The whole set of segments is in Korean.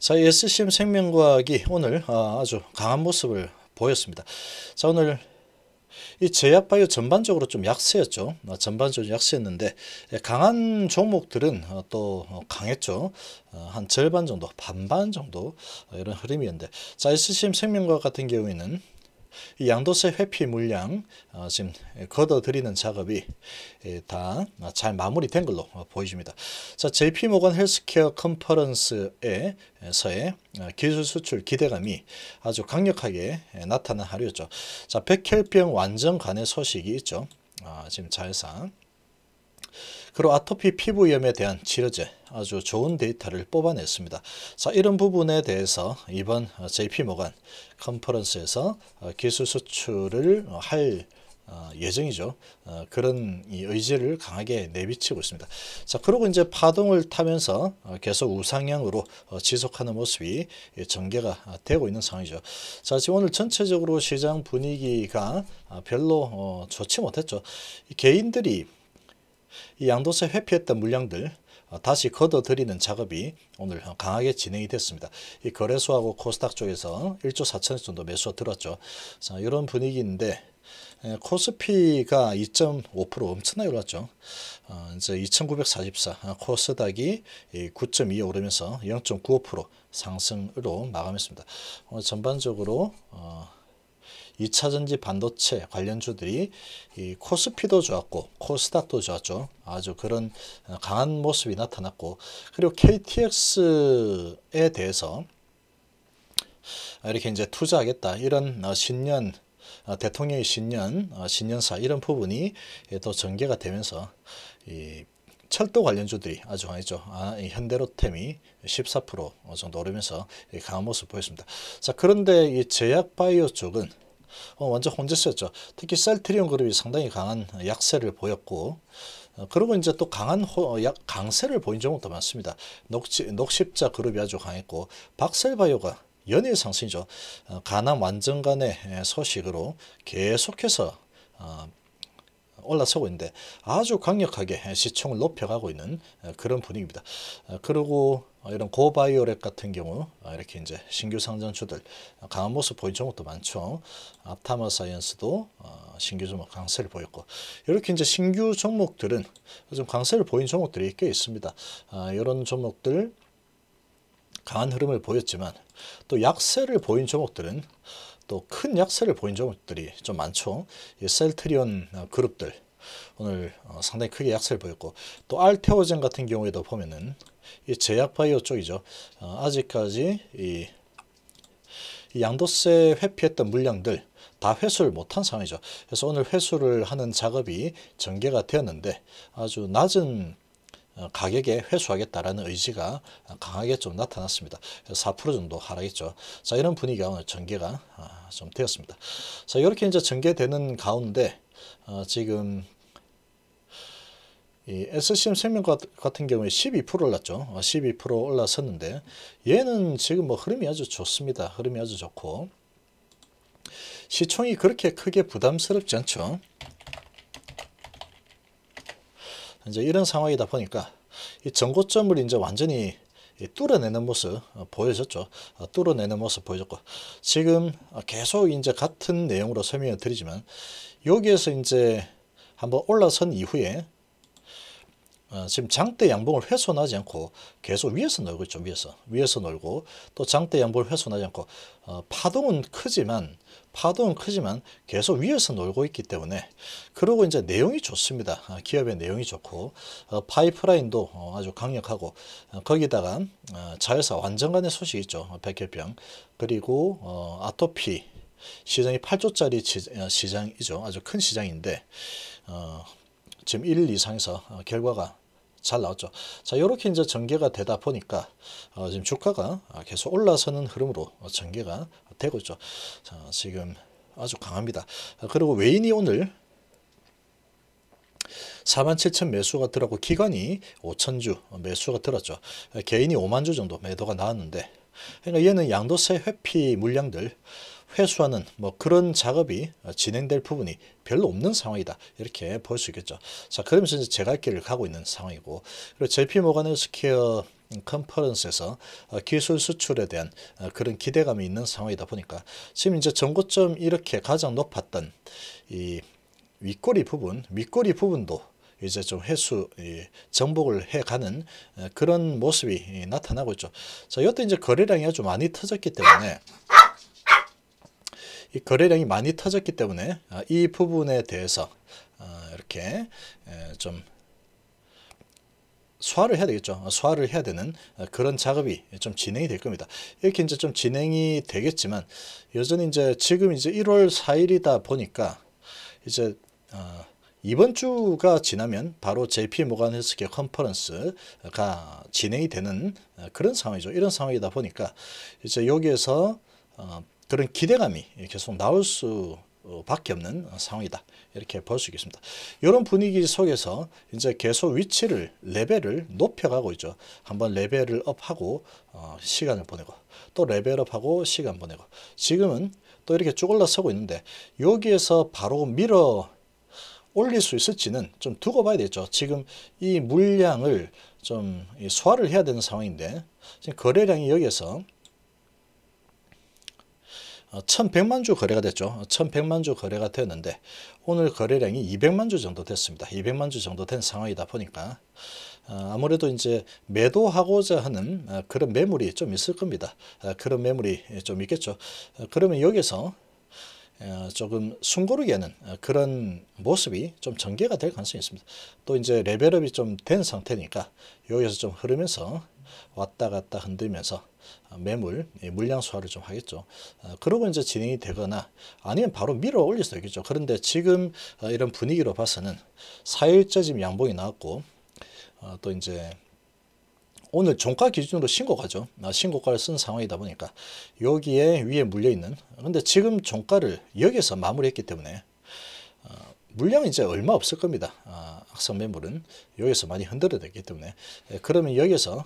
자, SCM 생명과학이 오늘 아, 아주 강한 모습을 보였습니다. 자, 오늘 이 제약바이오 전반적으로 좀 약세였죠. 아, 전반적으로 약세였는데 예, 강한 종목들은 아, 또 강했죠. 한 절반 정도, 반반 정도 이런 흐름이었는데 자, SCM 생명과학 같은 경우에는 양도세 회피 물량 어, 지금 걷어들이는 작업이 예, 다잘 마무리된 걸로 어, 보여집니다. 자, JP모건 헬스케어 컨퍼런스에서의 어, 기술 수출 기대감이 아주 강력하게 예, 나타난 하루였죠. 자, 백혈병 완전 간의 소식이 있죠. 아, 지금 자회상 그리고 아토피 피부염에 대한 치료제 아주 좋은 데이터를 뽑아냈습니다. 자 이런 부분에 대해서 이번 JP모간 컨퍼런스에서 어, 기술 수출을 할 어, 예정이죠. 어, 그런 의지를 강하게 내비치고 있습니다. 자, 그리고 이제 파동을 타면서 계속 우상향으로 지속하는 모습이 전개가 되고 있는 상황이죠. 자, 지금 오늘 전체적으로 시장 분위기가 아, 별로 좋지 못했죠. 개인들이 이 양도세 회피했던 물량들 어, 다시 걷어들이는 작업이 오늘 강하게 진행이 됐습니다. 이 거래소하고 코스닥 쪽에서 1조 4천억 정도 매수가 들었죠. 자, 이런 분위기인데 코스피가 2.5% 엄청나게 올랐죠. 어, 이제 2944 아, 코스닥이 9.2 오르면서 0.95% 상승으로 마감했습니다. 어, 전반적으로 어, 2차전지 반도체 관련주들이 이 코스피도 좋았고 코스닥도 좋았죠. 아주 그런 어, 강한 모습이 나타났고 그리고 KTX에 대해서 이렇게 이제 투자하겠다 이런 어, 신년 어, 대통령의 신년 신년사 이런 부분이 또 전개가 되면서 이 철도 관련주들이 아주 강했죠. 아, 현대로템이 14% 정도 오르면서 강한 모습 보였습니다. 자 그런데 이 제약바이오 쪽은 어, 완전 혼자세였죠 특히 셀트리온 그룹이 상당히 강한 약세를 보였고 어, 그리고 이제 또 강한 호, 어, 약, 강세를 보인 점은 더 많습니다. 녹지, 녹십자 그룹이 아주 강했고 박셀바이오가 연일 상승이죠. 가남 완전 간의 소식으로 계속해서 올라서고 있는데 아주 강력하게 시총을 높여가고 있는 그런 분위기입니다. 그리고 어, 이런 고바이오렉 같은 경우 어, 이렇게 이제 신규 상장주들 어, 강한 모습 보인 종목도 많죠. 아타마 사이언스도 신규 종목 강세를 보였고 이렇게 이제 신규 종목들은 좀 강세를 보인 종목들이 꽤 있습니다. 아, 이런 종목들 강한 흐름을 보였지만 또 약세를 보인 종목들은 또 큰 약세를 보인 종목들이 좀 많죠. 셀트리온 그룹들 오늘 어, 상당히 크게 약세를 보였고 또 알테오젠 같은 경우에도 보면은 이 제약바이오 쪽이죠. 어, 아직까지 이, 이 양도세 회피했던 물량들 다 회수를 못한 상황이죠. 그래서 오늘 회수를 하는 작업이 전개가 되었는데 아주 낮은 어, 가격에 회수하겠다라는 의지가 강하게 좀 나타났습니다. 4% 정도 하락했죠. 자 이런 분위기가 오늘 전개가 아, 좀 되었습니다. 자 이렇게 이제 전개되는 가운데 어, 지금 이 SCM 생명 같은 경우에 12% 올랐죠. 12% 아, 올라섰는데 얘는 지금 뭐 흐름이 아주 좋습니다. 흐름이 아주 좋고 시총이 그렇게 크게 부담스럽지 않죠. 이제 이런 상황이다 보니까 이 전고점을 이제 완전히 뚫어내는 모습 어, 보여졌죠. 어, 뚫어내는 모습 보여줬고 지금 어, 계속 이제 같은 내용으로 설명을 드리지만 여기에서 이제 한번 올라선 이후에 어, 지금 장대 양봉을 훼손하지 않고 계속 위에서 놀고 있죠. 위에서. 위에서 놀고 또 장대 양봉을 훼손하지 않고 어, 파동은 크지만 파동은 크지만 계속 위에서 놀고 있기 때문에 그리고 이제 내용이 좋습니다. 아, 기업의 내용이 좋고 어, 파이프라인도 어, 아주 강력하고 어, 거기다가 어, 자회사 완전간의 소식이 있죠. 어, 백혈병 그리고 어, 아토피 시장이 8조짜리 지, 어, 시장이죠. 아주 큰 시장인데 어, 지금 1, 2상에서 어, 결과가 잘 나왔죠. 자, 이렇게 이제 전개가 되다 보니까 어, 지금 주가가 계속 올라서는 흐름으로 전개가 되고 있죠. 자, 지금 아주 강합니다. 어, 그리고 외인이 오늘 47,000 매수가 들어가고 기관이 5,000주 매수가 들었죠. 개인이 5만 주 정도 매도가 나왔는데 그러니까 얘는 양도세 회피 물량들 회수하는 뭐 그런 작업이 진행될 부분이 별로 없는 상황이다. 이렇게 볼 수 있겠죠. 자, 그러면서 이제 제갈 길을 가고 있는 상황이고 그리고 JP 모간 헬스케어 컨퍼런스에서 어, 기술 수출에 대한 어, 그런 기대감이 있는 상황이다 보니까 지금 이제 전고점 이렇게 가장 높았던 이 윗꼬리 부분, 윗꼬리 부분도 이제 좀 회수 정복을 해가는 어, 그런 모습이 나타나고 있죠. 자, 이것도 이제 거래량이 아주 많이 터졌기 때문에 이 거래량이 많이 터졌기 때문에 아, 이 부분에 대해서 아, 이렇게 좀 소화를 해야 되겠죠. 아, 소화를 해야 되는 그런 작업이 좀 진행이 될 겁니다. 이렇게 이제 좀 진행이 되겠지만 여전히 이제 지금 이제 1월 4일이다 보니까 이제 이번 주가 지나면 바로 JP 모간 헬스케어 컨퍼런스가 진행이 되는 그런 상황이죠. 이런 상황이다 보니까 이제 여기에서 어, 그런 기대감이 계속 나올 수 밖에 없는 상황이다. 이렇게 볼 수 있겠습니다. 이런 분위기 속에서 이제 계속 위치를 레벨을 높여가고 있죠. 한번 레벨을 업하고 어, 시간을 보내고 또 레벨업하고 시간 보내고 지금은 또 이렇게 쭉 올라서고 있는데 여기에서 바로 밀어 올릴 수 있을지는 좀 두고 봐야 되죠. 지금 이 물량을 좀 소화를 해야 되는 상황인데 지금 거래량이 여기에서 1100만 어, 주 거래가 됐죠. 1100만 어, 주 거래가 되었는데 오늘 거래량이 200만 주 정도 됐습니다. 200만 주 정도 된 상황이다 보니까 어, 아무래도 이제 매도하고자 하는 그런 매물이 좀 있을 겁니다. 그런 매물이 좀 있겠죠. 그러면 여기서 조금 숨고르기하는 그런 모습이 좀 전개가 될 가능성이 있습니다. 또 이제 레벨업이 좀 된 상태니까 여기서 좀 흐르면서 왔다 갔다 흔들면서 어, 매물 물량 소화를 좀 하겠죠. 어, 그러고 이제 진행이 되거나 아니면 바로 밀어 올릴 수도 있겠죠. 그런데 지금 어, 이런 분위기로 봐서는 4일째 지금 양봉이 나왔고 또 이제 오늘 종가 기준으로 신고가죠. 아, 신고가를 쓴 상황이다 보니까 여기에 위에 물려있는 근데 지금 종가를 여기서 마무리했기 때문에 물량이 이제 얼마 없을 겁니다. 아, 악성 매물은 여기서 많이 흔들어졌기 때문에 예, 그러면 여기서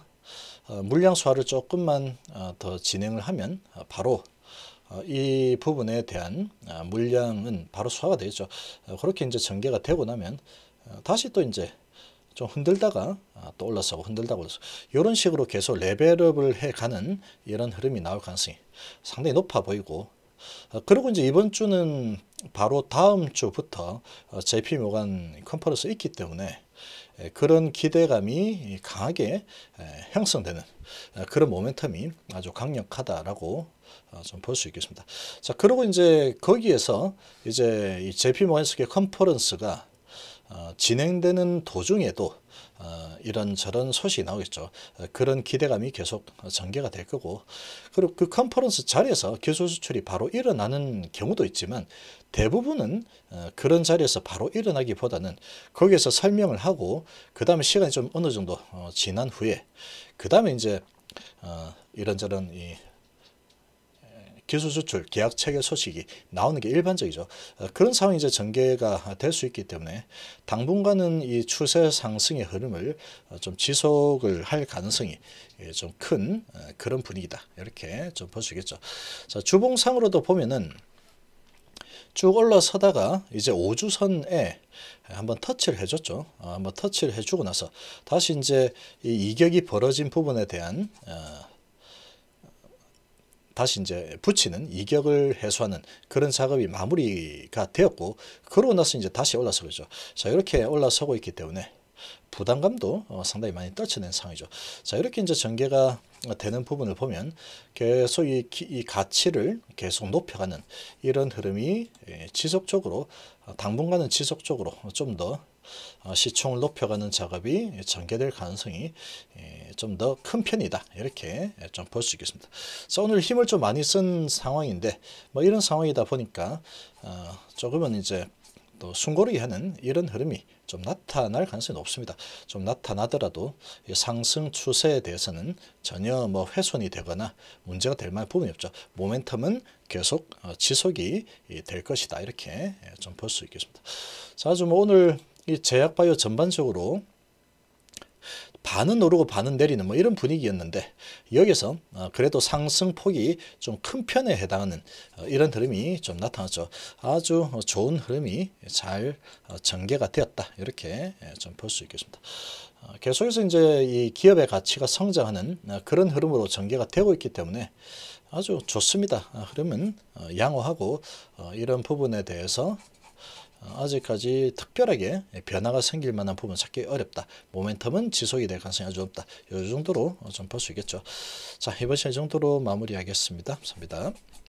어, 물량 소화를 조금만 어, 더 진행을 하면 어, 바로 이 부분에 대한 물량은 바로 소화가 되죠. 그렇게 이제 전개가 되고 나면 다시 또 이제 좀 흔들다가 또 올라서고 흔들다가 올라서 이런 식으로 계속 레벨업을 해가는 이런 흐름이 나올 가능성이 상당히 높아 보이고 그리고 이제 이번 주는 바로 다음 주부터 JP 모간 컨퍼런스 있기 때문에 그런 기대감이 강하게 형성되는 그런 모멘텀이 아주 강력하다라고 어, 좀볼 수 있겠습니다. 자, 그리고 이제 거기에서 이제 이 JP 모건스의 컨퍼런스가 어, 진행되는 도중에도 어, 이런저런 소식이 나오겠죠. 어, 그런 기대감이 계속 전개가 될 거고 그리고 그 컨퍼런스 자리에서 기술 수출이 바로 일어나는 경우도 있지만 대부분은 어, 그런 자리에서 바로 일어나기보다는 거기에서 설명을 하고 그 다음에 시간이 좀 어느 정도 지난 후에 그 다음에 이제 이런저런 이 기술 수출, 계약 체결 소식이 나오는 게 일반적이죠. 어, 그런 상황이 이제 전개가 될 수 있기 때문에 당분간은 이 추세 상승의 흐름을 어, 좀 지속을 할 가능성이 예, 좀큰 어, 그런 분위기다. 이렇게 좀 볼 수 있겠죠. 자, 주봉상으로도 보면은 쭉 올라서다가 이제 5주선에 한번 터치를 해줬죠. 한번 터치를 해주고 나서 다시 이제 이 이격이 벌어진 부분에 대한 다시 이제 붙이는 이격을 해소하는 그런 작업이 마무리가 되었고 그러고 나서 이제 다시 올라서그죠자 이렇게 올라서고 있기 때문에 부담감도 어, 상당히 많이 떨쳐낸 상황이죠. 자 이렇게 이제 전개가 되는 부분을 보면 계속 이, 이 가치를 계속 높여가는 이런 흐름이 예, 지속적으로 어, 당분간은 지속적으로 좀더 어, 시총을 높여가는 작업이 전개될 가능성이 예, 좀더 큰 편이다. 이렇게 예, 좀볼 수 있겠습니다. 자, 오늘 힘을 좀 많이 쓴 상황인데 뭐 이런 상황이다 보니까 어, 조금은 이제 또 숨고르게 하는 이런 흐름이 좀 나타날 가능성이 높습니다. 좀 나타나더라도 상승 추세에 대해서는 전혀 뭐 훼손이 되거나 문제가 될 만한 부분이 없죠. 모멘텀은 계속 어, 지속이 될 것이다. 이렇게 예, 좀볼 수 있겠습니다. 자, 좀 뭐 오늘 이 제약바이오 전반적으로 반은 오르고 반은 내리는 뭐 이런 분위기였는데 여기서 어, 그래도 상승폭이 좀 큰 편에 해당하는 어, 이런 흐름이 좀 나타났죠. 아주 좋은 흐름이 잘 어, 전개가 되었다. 이렇게 예, 좀볼 수 있겠습니다. 계속해서 이제 이 기업의 가치가 성장하는 그런 흐름으로 전개가 되고 있기 때문에 아주 좋습니다. 아, 흐름은 양호하고 이런 부분에 대해서 아직까지 특별하게 변화가 생길 만한 부분 찾기 어렵다. 모멘텀은 지속이 될 가능성이 아주 높다. 이 정도로 좀 볼 수 있겠죠. 자 이번 시간 정도로 마무리하겠습니다. 감사합니다.